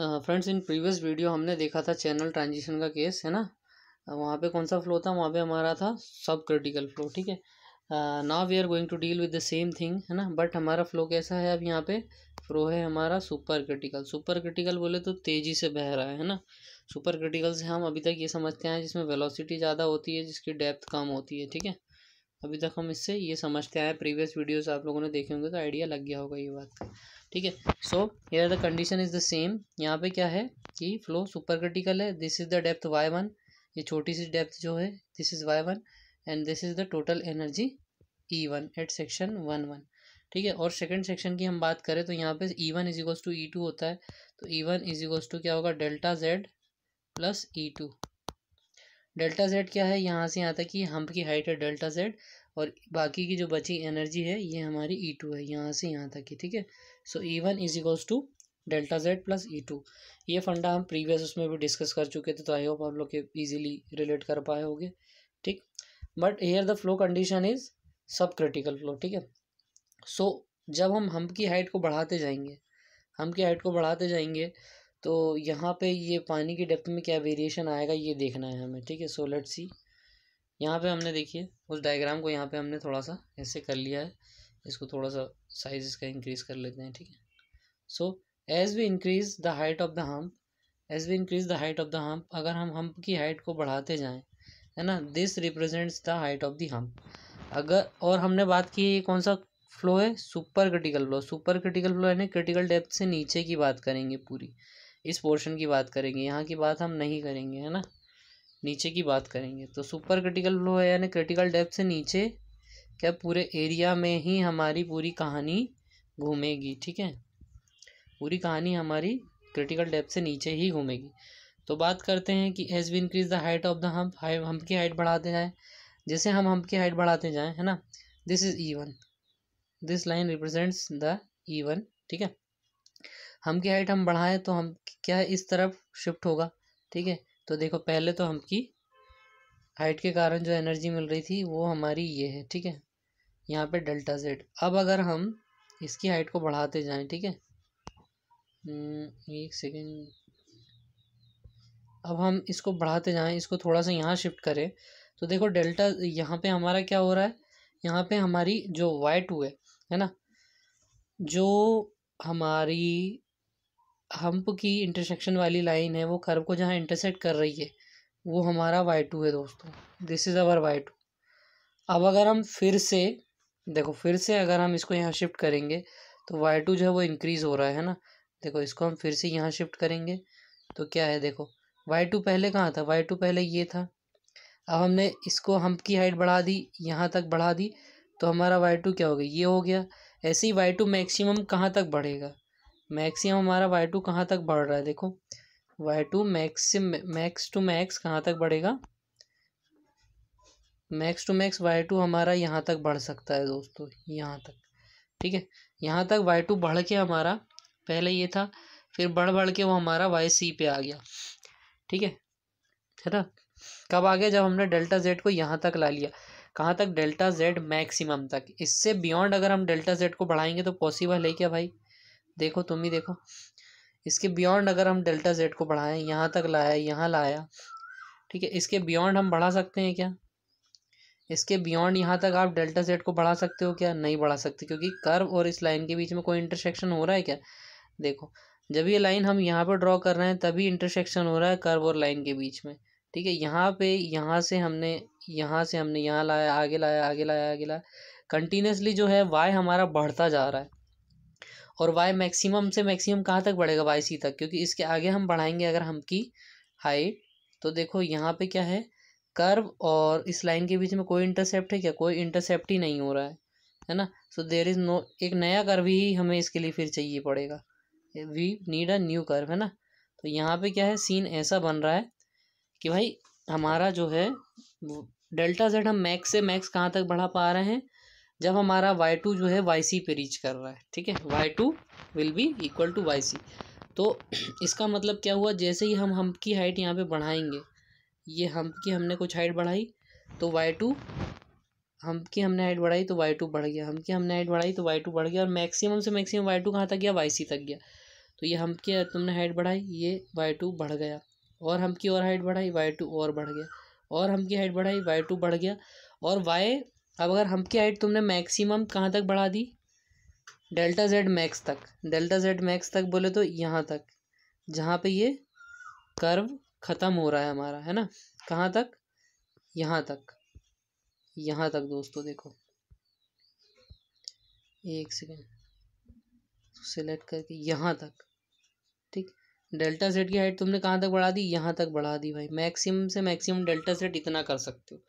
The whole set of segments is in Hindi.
फ्रेंड्स इन प्रीवियस वीडियो हमने देखा था चैनल ट्रांजिशन का केस है ना वहाँ पे कौन सा फ्लो था वहाँ पे हमारा था सब क्रिटिकल फ्लो ठीक है now we are going to deal with the same thing है ना बट हमारा फ्लो कैसा है अब यहाँ पे फ्लो है हमारा सुपर क्रिटिकल सुपर क्रिटिकल बोले तो तेज़ी से बह रहा है है ना सुपर क्रिटिकल से हम अभी तक ये समझते हैं जिसमें वेलोसिटी ज़्यादा होती है जिसकी डेप्थ कम होती है ठीक है अभी तक हम इससे ये समझते आए प्रीवियस वीडियोस आप लोगों ने देखे होंगे तो आइडिया लग गया होगा ये बात का ठीक है so here the condition is the same यहाँ पे क्या है कि फ्लो सुपर क्रिटिकल है this is the depth Y one ये छोटी सी डेप्थ जो है this is Y one and this is the total energy E one at section one one ठीक है और सेकेंड सेक्शन की हम बात करें तो यहाँ पे E one is equals to E two होता है तो E one is equals to क्या होगा delta Z plus E two delta Z क्या है यहाँ से यहाँ तक कि हम्प की हाइट है डेल्टा जेड और बाकी की जो बची एनर्जी है ये हमारी ई e टू है यहाँ से यहाँ तक की ठीक है so E one is equals to delta Z plus E two ये फंडा हम प्रीवियस उसमें भी डिस्कस कर चुके थे तो आई होप आप लोग के ईजिली रिलेट कर पाए होंगे ठीक but here the flow condition is sub critical flow ठीक है सो जब हम हम्प की हाइट को बढ़ाते जाएंगे हम की हाइट को बढ़ाते जाएंगे तो यहाँ पे ये पानी की डेप्थ में क्या वेरिएशन आएगा ये देखना है हमें ठीक है सो लेट सी यहाँ पे हमने देखिए उस डायग्राम को यहाँ पे हमने थोड़ा सा ऐसे कर लिया है इसको थोड़ा सा साइज इसका इंक्रीज़ कर लेते हैं ठीक है so as we increase the height of the hump as we increase the height of the hump अगर हम हम्प की हाइट को बढ़ाते जाएँ है ना this represents the height of the hump अगर और हमने बात की ये कौन सा फ्लो है super critical flow super critical flow यानी क्रिटिकल डेप्थ से नीचे की बात करेंगे पूरी इस पोर्शन की बात करेंगे यहाँ की बात हम नहीं करेंगे है ना नीचे की बात करेंगे तो सुपर क्रिटिकल फ्लो है यानी क्रिटिकल डेप्थ से नीचे क्या पूरे एरिया में ही हमारी पूरी कहानी घूमेगी ठीक है पूरी कहानी हमारी क्रिटिकल डेप्थ से नीचे ही घूमेगी तो बात करते हैं कि as we increase the height of the hump हम की हाइट बढ़ाते जाएँ जैसे हम हम की हाइट बढ़ाते जाएँ है ना this is E this line represents the E ठीक है हम की हाइट हम बढ़ाएं तो हम क्या है इस तरफ शिफ्ट होगा ठीक है तो देखो पहले तो हमकी हाइट के कारण जो एनर्जी मिल रही थी वो हमारी ये है ठीक है यहाँ पे डेल्टा जेड अब अगर हम इसकी हाइट को बढ़ाते जाएं ठीक है हम्म, एक सेकेंड अब हम इसको बढ़ाते जाएं इसको थोड़ा सा यहाँ शिफ्ट करें तो देखो डेल्टा यहाँ पे हमारा क्या हो रहा है यहाँ पे हमारी जो वाई टू है है ना जो हमारी हम्प की इंटरसेक्शन वाली लाइन है वो कर्व को जहाँ इंटरसेक्ट कर रही है वो हमारा वाई टू है दोस्तों this is our Y two अब अगर हम फिर से देखो फिर से अगर हम इसको यहाँ शिफ्ट करेंगे तो वाई टू जो है वो इंक्रीज़ हो रहा है ना देखो इसको हम फिर से यहाँ शिफ्ट करेंगे तो क्या है देखो वाई टू पहले कहाँ था वाई टू पहले ये था अब हमने इसको हम्प की हाइट बढ़ा दी यहाँ तक बढ़ा दी तो हमारा वाई टू क्या हो गया ये हो गया ऐसे ही वाई टू मैक्सिमम कहाँ तक बढ़ेगा मैक्सिमम हमारा वाई टू कहाँ तक बढ़ रहा है देखो Y two maxim max to max कहाँ तक बढ़ेगा max to max Y two हमारा यहाँ तक बढ़ सकता है दोस्तों यहाँ तक ठीक है यहाँ तक वाई टू बढ़ के हमारा पहले ये था फिर बढ़ बढ़ के वो हमारा वाई सी पे आ गया ठीक है है ना कब आ गया जब हमने डेल्टा जेड को यहाँ तक ला लिया कहाँ तक डेल्टा जेड मैक्सिमम तक इससे बियॉन्ड अगर हम डेल्टा जेड को बढ़ाएंगे तो पॉसिबल है क्या भाई देखो तुम ही देखो इसके बियॉन्ड अगर हम डेल्टा जेड को बढ़ाएं यहाँ तक लाया यहाँ लाया ठीक है इसके बियॉन्ड हम बढ़ा सकते हैं क्या इसके बियॉन्ड यहाँ तक आप डेल्टा जेड को बढ़ा सकते हो क्या नहीं बढ़ा सकते क्योंकि कर्व और इस लाइन के बीच में कोई इंटरसेक्शन हो रहा है क्या देखो जब ये लाइन हम यहाँ पर ड्रॉ कर रहे हैं तभी इंटरसेक्शन हो रहा है कर्व और लाइन के बीच में ठीक है यहाँ पे यहाँ से हमने यहाँ से हमने यहाँ लाया आगे लाया आगे लाया आगे लाया कंटिन्यूसली जो है वाई हमारा बढ़ता जा रहा है और वाई मैक्सिमम से मैक्सिमम कहाँ तक बढ़ेगा वाई सी तक क्योंकि इसके आगे हम बढ़ाएंगे अगर हम की हाइट तो देखो यहाँ पे क्या है कर्व और इस लाइन के बीच में कोई इंटरसेप्ट है क्या कोई इंटरसेप्ट ही नहीं हो रहा है है ना सो देर इज़ नो एक नया कर्व ही हमें इसके लिए फिर चाहिए पड़ेगा we need a new curve है ना तो यहाँ पे क्या है सीन ऐसा बन रहा है कि भाई हमारा जो है डेल्टा जेड हम मैक्स से मैक्स कहाँ तक बढ़ा पा रहे हैं जब हमारा वाई टू जो है वाई सी पे रीच कर रहा है ठीक है Y two will be equal to Y C तो इसका मतलब क्या हुआ जैसे ही हम हम की हाइट यहाँ पे बढ़ाएंगे ये हम की हमने कुछ हाइट बढ़ाई तो वाई टू हम की हमने हाइट बढ़ाई तो वाई टू बढ़ गया हम की हमने हाइट बढ़ाई तो वाई टू बढ़ गया और मैक्सिमम से मैक्सिमम वाई टू कहाँ तक गया वाई सी तक गया तो ये हम की तुमने हाइट बढ़ाई ये वाई टू बढ़ गया और हम की और हाइट बढ़ाई वाई टू और बढ़ गया और हम की हाइट बढ़ाई वाई टू बढ़ गया और वाई अब अगर हम की हाइट तुमने मैक्सिमम कहाँ तक बढ़ा दी डेल्टा जेड मैक्स तक डेल्टा जेड मैक्स तक बोले तो यहाँ तक जहाँ पे ये कर्व ख़त्म हो रहा है हमारा है ना कहाँ तक यहाँ तक यहाँ तक दोस्तों देखो एक सेकेंड सेलेक्ट तो करके यहाँ तक ठीक डेल्टा सेट की हाइट तुमने कहाँ तक बढ़ा दी यहाँ तक बढ़ा दी भाई मैक्सिमम से मैक्सिमम डेल्टा सेट इतना कर सकते हो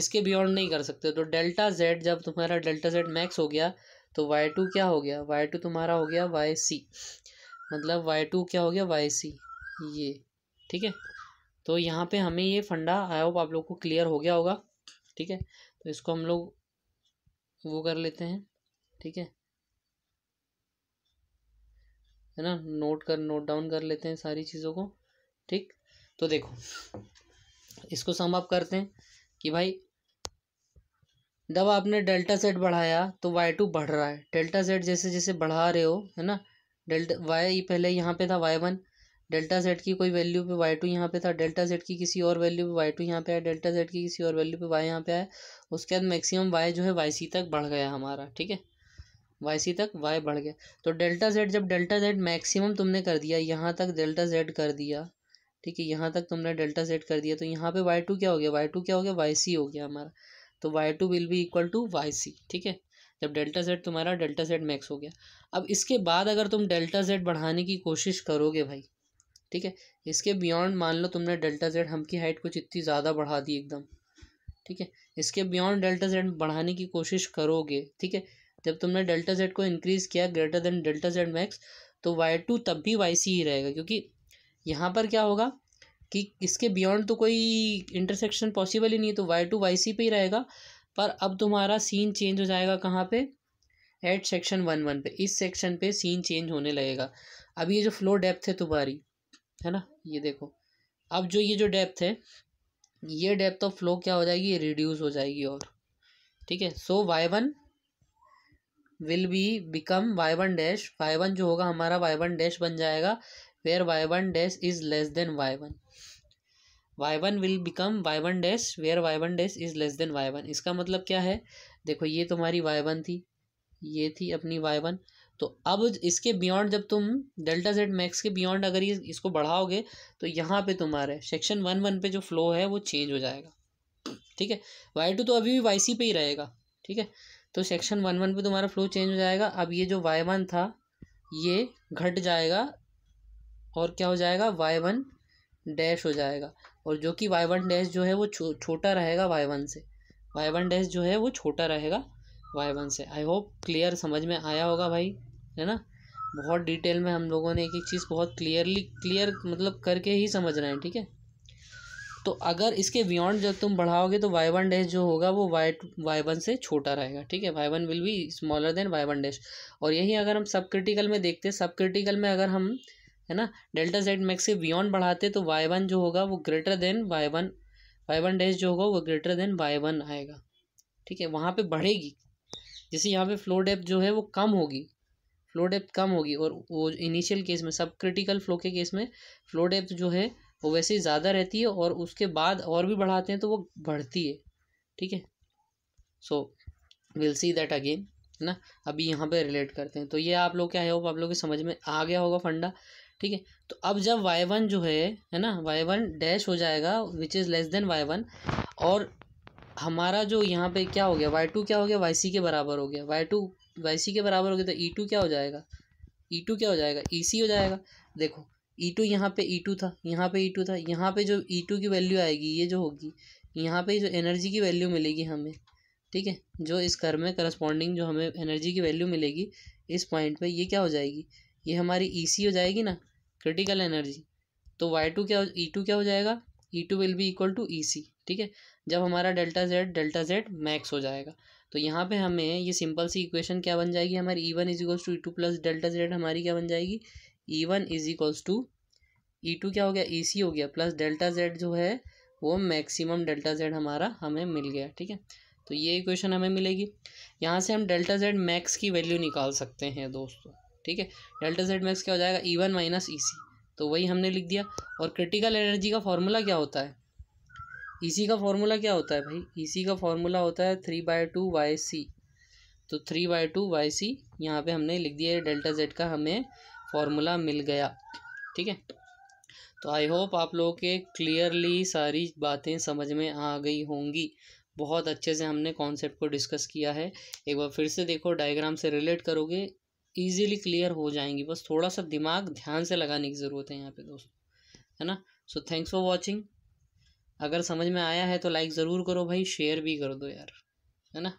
इसके बियॉन्ड नहीं कर सकते तो डेल्टा जेड जब तुम्हारा डेल्टा सेट मैक्स हो गया तो वाई टू क्या हो गया वाई टू तुम्हारा हो गया वाई सी मतलब वाई टू क्या हो गया वाई सी ये ठीक है तो यहाँ पे हमें ये फंडा आई होप आप लोग को क्लियर हो गया होगा ठीक है तो इसको हम लोग वो कर लेते हैं ठीक है है ना नोट कर नोट डाउन कर लेते हैं सारी चीज़ों को ठीक तो देखो इसको सम करते हैं कि भाई जब आपने डेल्टा सेट बढ़ाया तो वाई टू बढ़ रहा है डेल्टा सेट जैसे जैसे बढ़ा रहे हो है ना डेल्टा वाई पहले यहाँ पे था वाई वन डेल्टा सेट की कोई वैल्यू पे वाई टू यहाँ पे था डेल्टा सेट की किसी और वैल्यू पे वाई टू यहाँ पे आया डेल्टा सेट की किसी और वैल्यू पे वाई यहाँ पे आया उसके बाद मैक्सिमम वाई जो है वाई सी तक बढ़ गया हमारा ठीक है वाई सी तक वाई बढ़ गया तो डेल्टा जेड जब डेल्टा जेड मैक्सिमम तुमने कर दिया यहाँ तक डेल्टा जेड कर दिया ठीक है यहाँ तक तुमने डेल्टा जेड कर दिया तो यहाँ पे वाई टू क्या हो गया वाई टू क्या हो गया वाई सी हो गया हमारा तो Y two will be equal to Y C ठीक है जब डेल्टा जेड तुम्हारा डेल्टा जेड मैक्स हो गया अब इसके बाद अगर तुम डेल्टा जेड बढ़ाने की कोशिश करोगे भाई ठीक है इसके बियॉन्ड मान लो तुमने डेल्टा जेड हम की हाइट कुछ इतनी ज़्यादा बढ़ा दी एकदम ठीक है इसके बियॉन्ड डेल्टा जेड बढ़ाने की कोशिश करोगे ठीक है जब तुमने डेल्टा जेड को इंक्रीज़ किया greater than delta Z max तो वाई टू तब भी वाई सी ही रहेगा क्योंकि यहाँ पर क्या होगा कि इसके बियॉन्ड तो कोई इंटरसेक्शन पॉसिबल ही नहीं है तो वाई टू वाई सी पे ही रहेगा पर अब तुम्हारा सीन चेंज हो जाएगा कहाँ पर एट सेक्शन वन वन पे इस सेक्शन पे सीन चेंज होने लगेगा अब ये जो फ्लो डेप्थ है तुम्हारी है ना ये देखो अब जो ये जो डेप्थ है ये डेप्थ ऑफ फ्लो क्या हो जाएगी रिड्यूस हो जाएगी और ठीक है so Y one will be become Y one dash Y one जो होगा हमारा वाई वन डैश बन जाएगा where Y one dash is less than Y one Y one will become Y one dash where Y one dash is less than Y one इसका मतलब क्या है देखो ये तुम्हारी वाई वन थी ये थी अपनी वाई वन तो अब इसके बियॉन्ड जब तुम डेल्टा जेड मैक्स के बियॉन्ड अगर ये इसको बढ़ाओगे तो यहाँ पे तुम्हारे सेक्शन वन वन पे जो फ्लो है वो चेंज हो जाएगा ठीक है वाई टू तो अभी भी वाई सी पे ही रहेगा ठीक है तो सेक्शन वन वन पर तुम्हारा फ्लो चेंज हो जाएगा अब ये जो वाई वन था ये घट जाएगा और क्या हो जाएगा वाई वन डैश हो जाएगा और जो कि वाई वन डैश जो है वो छो, छोटा रहेगा वाई वन से वाई वन डैश जो है वो छोटा रहेगा वाई वन से आई होप क्लियर समझ में आया होगा भाई है ना बहुत डिटेल में हम लोगों ने एक एक चीज़ बहुत क्लियरली क्लियर मतलब करके ही समझ रहे हैं ठीक है तो अगर इसके बियॉन्ड जब तुम बढ़ाओगे तो वाई वन डैश जो होगा वो वाई वाई वन से छोटा रहेगा ठीक है Y one will be smaller than Y one dash और यही अगर हम सब क्रिटिकल में देखते हैं सब क्रिटिकल में अगर हम है ना डेल्टा जेड मैक्स के बियॉन्ड बढ़ाते तो वाई वन जो होगा वो greater than Y one Y one dash जो होगा वो ग्रेटर देन वाई वन आएगा ठीक है वहाँ पर बढ़ेगी जैसे यहाँ पर फ्लो डेप जो है वो कम होगी फ्लो डेप्थ कम होगी और वो इनिशियल केस में सब क्रिटिकल फ्लो के केस में फ्लो डेप्थ जो है वो वैसे ही ज़्यादा रहती है और उसके बाद और भी बढ़ाते हैं तो वो बढ़ती है ठीक है so will see that again है ना अभी यहाँ पे रिलेट करते हैं तो ये आप लोग क्या है आप लोग के समझ में आ गया होगा फंडा ठीक है तो अब जब वाई वन जो है है ना वाई वन डैश हो जाएगा which is less than Y one और हमारा जो यहाँ पे क्या हो गया वाई टू क्या हो गया वाई सी के बराबर हो गया वाई टू वाई सी के बराबर हो गया तो ई e टू क्या हो जाएगा ई e टू क्या हो जाएगा ई e सी हो जाएगा देखो ई e टू यहाँ पे ई e टू था यहाँ पे ई e टू था यहाँ पे जो ई टू की वैल्यू आएगी ये जो होगी यहाँ पे जो एनर्जी की वैल्यू मिलेगी हमें ठीक है जो इस कर में करस्पॉन्डिंग जो हमें एनर्जी की वैल्यू मिलेगी इस पॉइंट पे ये क्या हो जाएगी ये हमारी ई सी हो जाएगी ना क्रिटिकल एनर्जी तो वाई टू क्या ई टू क्या हो जाएगा E two will be equal to E C ठीक है जब हमारा delta Z delta Z max हो जाएगा तो यहाँ पे हमें ये सिंपल सी इक्वेशन क्या बन जाएगी हमारी E one is equals to E two plus delta Z हमारी क्या बन जाएगी E one is equals to E two क्या हो गया ई e सी हो गया प्लस डेल्टा जेड जो है वो मैक्सिमम डेल्टा जेड हमारा हमें मिल गया ठीक है तो ये इक्वेशन हमें मिलेगी यहाँ से हम डेल्टा जेड मैक्स की वैल्यू निकाल सकते हैं दोस्तों ठीक है डेल्टा जेड मैक्स क्या हो जाएगा ई वन माइनस ई सी तो वही हमने लिख दिया और क्रिटिकल एनर्जी का फॉर्मूला क्या होता है ई e का फॉर्मूला क्या होता है भाई ई e का फॉर्मूला होता है three by two Y C तो three by two Y C यहाँ पर हमने लिख दिया है डेल्टा जेड का हमें फॉर्मूला मिल गया ठीक है तो आई होप आप लोगों के क्लियरली सारी बातें समझ में आ गई होंगी बहुत अच्छे से हमने कॉन्सेप्ट को डिस्कस किया है एक बार फिर से देखो डायग्राम से रिलेट करोगे ईजिली क्लियर हो जाएंगी बस थोड़ा सा दिमाग ध्यान से लगाने की ज़रूरत है यहाँ पे दोस्तों है ना सो थैंक्स फॉर वॉचिंग अगर समझ में आया है तो लाइक ज़रूर करो भाई शेयर भी कर दो यार है ना